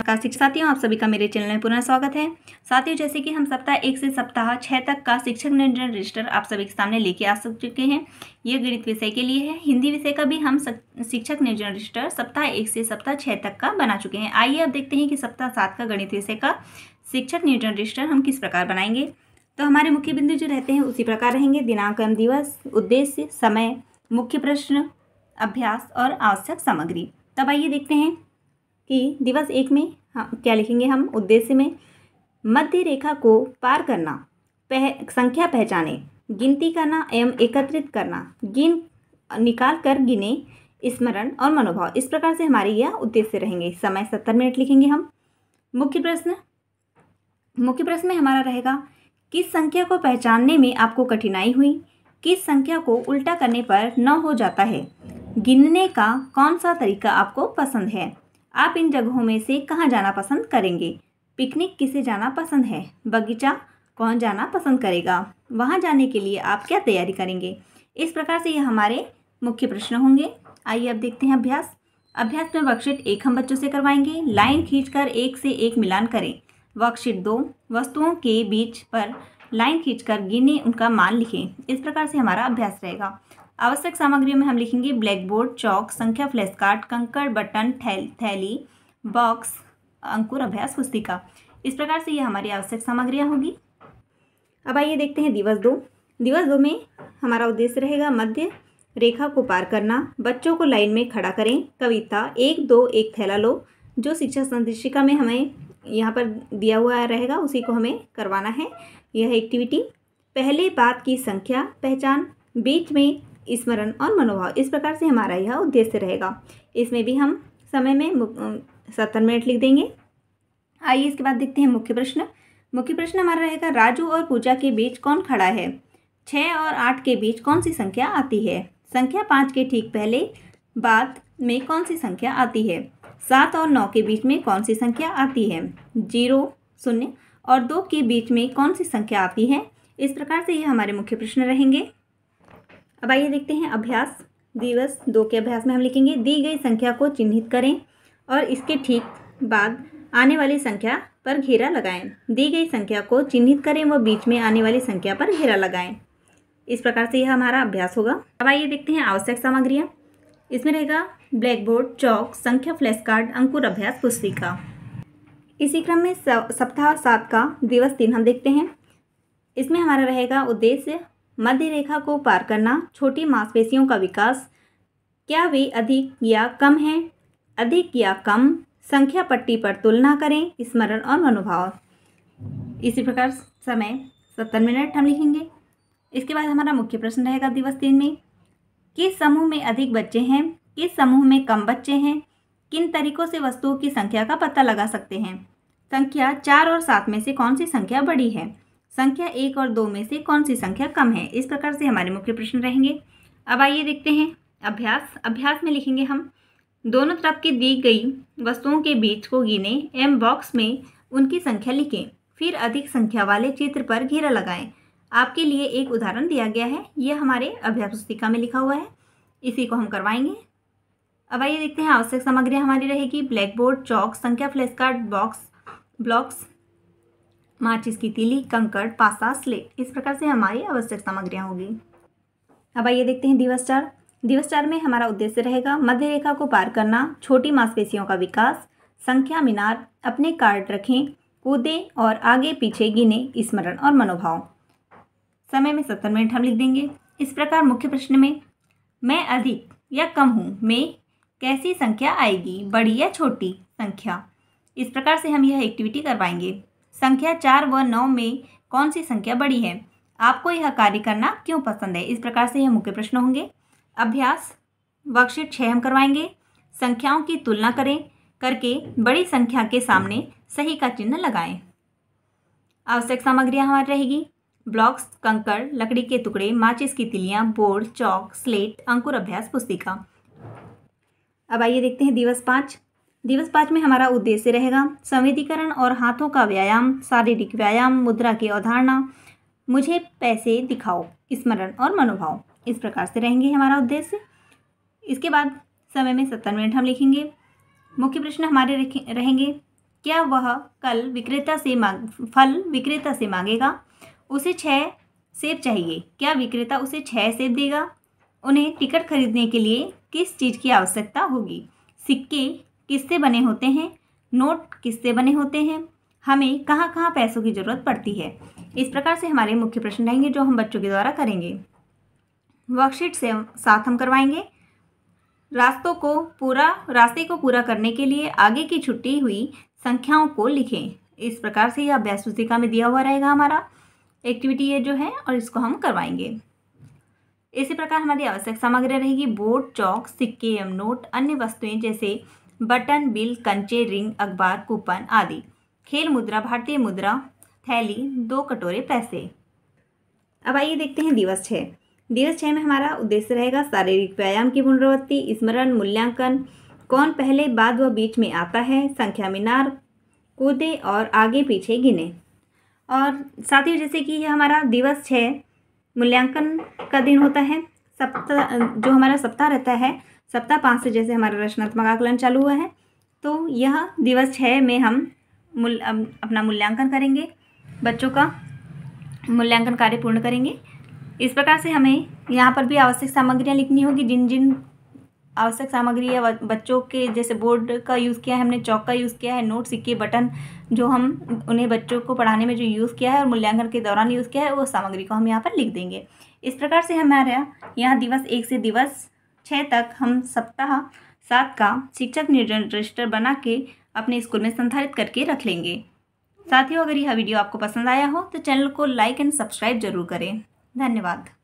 नमस्कार शिक्षक साथियों आप सभी का मेरे चैनल में पुनः स्वागत है साथियों जैसे कि हम सप्ताह एक से सप्ताह छः तक का शिक्षक नियंत्रण रजिस्टर आप सभी के सामने लेके आ सक चुके हैं ये गणित विषय के लिए है हिंदी विषय का भी हम शिक्षक नियंत्रण रजिस्टर सप्ताह एक से सप्ताह छः तक का बना चुके हैं आइए अब देखते हैं कि सप्ताह सात का गणित विषय का शिक्षक नियंत्रण रजिस्टर हम किस प्रकार बनाएंगे तो हमारे मुख्य बिंदु जो रहते हैं उसी प्रकार रहेंगे दिनांक एवं दिवस उद्देश्य समय मुख्य प्रश्न अभ्यास और आवश्यक सामग्री तब आइए देखते हैं कि दिवस एक में हाँ, क्या लिखेंगे हम उद्देश्य में मध्य रेखा को पार करना पह संख्या पहचाने गिनती करना एवं एकत्रित करना गिन निकाल कर गिने स्मरण और मनोभाव इस प्रकार से हमारे यह उद्देश्य रहेंगे समय सत्तर मिनट लिखेंगे हम मुख्य प्रश्न मुख्य प्रश्न में हमारा रहेगा किस संख्या को पहचानने में आपको कठिनाई हुई किस संख्या को उल्टा करने पर न हो जाता है गिनने का कौन सा तरीका आपको पसंद है आप इन जगहों में से कहाँ जाना पसंद करेंगे पिकनिक किसे जाना पसंद है बगीचा कौन जाना पसंद करेगा वहाँ जाने के लिए आप क्या तैयारी करेंगे इस प्रकार से ये हमारे मुख्य प्रश्न होंगे आइए अब देखते हैं अभ्यास अभ्यास में वर्कशीट एक हम बच्चों से करवाएंगे लाइन खींचकर एक से एक मिलान करें वर्कशीट दो वस्तुओं के बीच पर लाइन खींचकर गिने उनका मान लिखें इस प्रकार से हमारा अभ्यास रहेगा आवश्यक सामग्रियों में हम लिखेंगे ब्लैक बोर्ड चौक संख्या फ्लैश कार्ड कंकड़ बटन थैल थैली बॉक्स अंकुर अभ्यास पुस्तिका इस प्रकार से ये हमारी आवश्यक सामग्रियाँ होगी अब आइए देखते हैं दिवस दो दिवस दो में हमारा उद्देश्य रहेगा मध्य रेखा को पार करना बच्चों को लाइन में खड़ा करें कविता एक दो एक थैला लो जो शिक्षा संदेशिका में हमें यहाँ पर दिया हुआ रहेगा उसी को हमें करवाना है यह एक्टिविटी पहले बात की संख्या पहचान बीच में स्मरण और मनोभाव इस प्रकार से हमारा यह उद्देश्य रहेगा इसमें भी हम समय में सत्तर मिनट लिख देंगे आइए इसके बाद देखते हैं मुख्य प्रश्न मुख्य प्रश्न हमारा रहेगा राजू और पूजा के बीच कौन खड़ा है छः और आठ के बीच कौन सी संख्या आती है संख्या पाँच के ठीक पहले बाद में कौन सी संख्या आती है सात और नौ के बीच में कौन सी संख्या आती है जीरो शून्य और दो के बीच में कौन सी संख्या आती है इस प्रकार से ये हमारे मुख्य प्रश्न रहेंगे अब आइए देखते हैं अभ्यास दिवस दो के अभ्यास में हम लिखेंगे दी गई संख्या को चिन्हित करें और इसके ठीक बाद आने वाली संख्या पर घेरा लगाएं दी गई संख्या को चिन्हित करें व बीच में आने वाली संख्या पर घेरा लगाएं इस प्रकार से यह हमारा अभ्यास होगा अब आइए देखते हैं आवश्यक सामग्रियाँ इसमें रहेगा ब्लैक बोर्ड चौक संख्या फ्लैश कार्ड अंकुर अभ्यास पुस्तिका इसी क्रम में सप्ताह सात का दिवस तीन हम देखते हैं इसमें हमारा रहेगा उद्देश्य मध्य रेखा को पार करना छोटी मांसपेशियों का विकास क्या वे अधिक या कम हैं अधिक या कम संख्या पट्टी पर तुलना करें स्मरण और मनोभाव इसी प्रकार समय सत्तर मिनट हम लिखेंगे इसके बाद हमारा मुख्य प्रश्न रहेगा दिवस तीन में किस समूह में अधिक बच्चे हैं किस समूह में कम बच्चे हैं किन तरीकों से वस्तुओं की संख्या का पता लगा सकते हैं संख्या चार और सात में से कौन सी संख्या बड़ी है संख्या एक और दो में से कौन सी संख्या कम है इस प्रकार से हमारे मुख्य प्रश्न रहेंगे अब आइए देखते हैं अभ्यास अभ्यास में लिखेंगे हम दोनों तरफ की दी गई वस्तुओं के बीच को गिने एम बॉक्स में उनकी संख्या लिखें फिर अधिक संख्या वाले चित्र पर घेरा लगाएं आपके लिए एक उदाहरण दिया गया है यह हमारे अभ्यास पुस्तिका में लिखा हुआ है इसी को हम करवाएंगे अब आइए देखते हैं आवश्यक सामग्री हमारी रहेगी ब्लैक बोर्ड चौक संख्या फ्लैश कार्ड बॉक्स ब्लॉक्स माचिस की तीली कंकड़ पासा स्लेट इस प्रकार से हमारी आवश्यक सामग्रियाँ होगी अब आइए देखते हैं दिवस चार दिवस चार में हमारा उद्देश्य रहेगा मध्य रेखा को पार करना छोटी मांसपेशियों का विकास संख्या मीनार अपने कार्ड रखें कूदे और आगे पीछे गिने स्मरण और मनोभाव समय में सत्तर मिनट हम लिख देंगे इस प्रकार मुख्य प्रश्न में मैं अधिक या कम हूँ में कैसी संख्या आएगी बड़ी या छोटी संख्या इस प्रकार से हम यह एक्टिविटी करवाएंगे संख्या चार व नौ में कौन सी संख्या बड़ी है आपको यह कार्य करना क्यों पसंद है इस प्रकार से यह मुख्य प्रश्न होंगे अभ्यास वर्कशीट छः हम करवाएंगे संख्याओं की तुलना करें करके बड़ी संख्या के सामने सही का चिन्ह लगाएं आवश्यक सामग्रियाँ हमारी रहेगी ब्लॉक्स कंकड़ लकड़ी के टुकड़े माचिस की तिलियाँ बोर्ड चौक स्लेट अंकुर अभ्यास पुस्तिका अब आइए देखते हैं दिवस पाँच दिवस पाँच में हमारा उद्देश्य रहेगा संविधिकरण और हाथों का व्यायाम शारीरिक व्यायाम मुद्रा की अवधारणा मुझे पैसे दिखाओ स्मरण और मनोभाव इस प्रकार से रहेंगे हमारा उद्देश्य इसके बाद समय में सत्तर मिनट हम लिखेंगे मुख्य प्रश्न हमारे रहेंगे क्या वह कल विक्रेता से मांग फल विक्रेता से मांगेगा उसे छः सेब चाहिए क्या विक्रेता उसे छः सेब देगा उन्हें टिकट खरीदने के लिए किस चीज़ की आवश्यकता होगी सिक्के किससे बने होते हैं नोट किससे बने होते हैं हमें कहाँ कहाँ पैसों की ज़रूरत पड़ती है इस प्रकार से हमारे मुख्य प्रश्न रहेंगे जो हम बच्चों के द्वारा करेंगे वर्कशीट से साथ हम करवाएंगे रास्तों को पूरा रास्ते को पूरा करने के लिए आगे की छुट्टी हुई संख्याओं को लिखें इस प्रकार से यह अभ्यास पुस्तिका में दिया हुआ रहेगा हमारा एक्टिविटी ये जो है और इसको हम करवाएंगे इसी प्रकार हमारी आवश्यक सामग्री रहेगी बोर्ड चौक सिक्के एवं नोट अन्य वस्तुएं जैसे बटन बिल कंचे रिंग अखबार कूपन आदि खेल मुद्रा भारतीय मुद्रा थैली दो कटोरे पैसे अब आइए देखते हैं दिवस छः दिवस छः में हमारा उद्देश्य रहेगा शारीरिक व्यायाम की पुनरावृत्ति स्मरण मूल्यांकन कौन पहले बाद व बीच में आता है संख्या मीनार कूदे और आगे पीछे गिने और साथ ही जैसे कि यह हमारा दिवस छः मूल्यांकन का दिन होता है सप्ताह जो हमारा सप्ताह रहता है सप्ताह पाँच से जैसे हमारा रचनात्मक आकलन चालू हुआ है तो यह दिवस छः में हम मूल अपना मूल्यांकन करेंगे बच्चों का मूल्यांकन कार्य पूर्ण करेंगे इस प्रकार से हमें यहाँ पर भी आवश्यक सामग्रियाँ लिखनी होगी जिन जिन आवश्यक सामग्री या बच्चों के जैसे बोर्ड का यूज़ किया है हमने चौक का यूज़ किया है नोट सिक्के बटन जो हम उन्हें बच्चों को पढ़ाने में जो यूज़ किया है और मूल्यांकन के दौरान यूज़ किया है वो सामग्री को हम यहाँ पर लिख देंगे इस प्रकार से हमारा यहाँ दिवस एक से दिवस छः तक हम सप्ताह सात का शिक्षक निर्णय रजिस्टर बना के अपने स्कूल में संधारित करके रख लेंगे साथियों अगर यह वीडियो आपको पसंद आया हो तो चैनल को लाइक एंड सब्सक्राइब जरूर करें धन्यवाद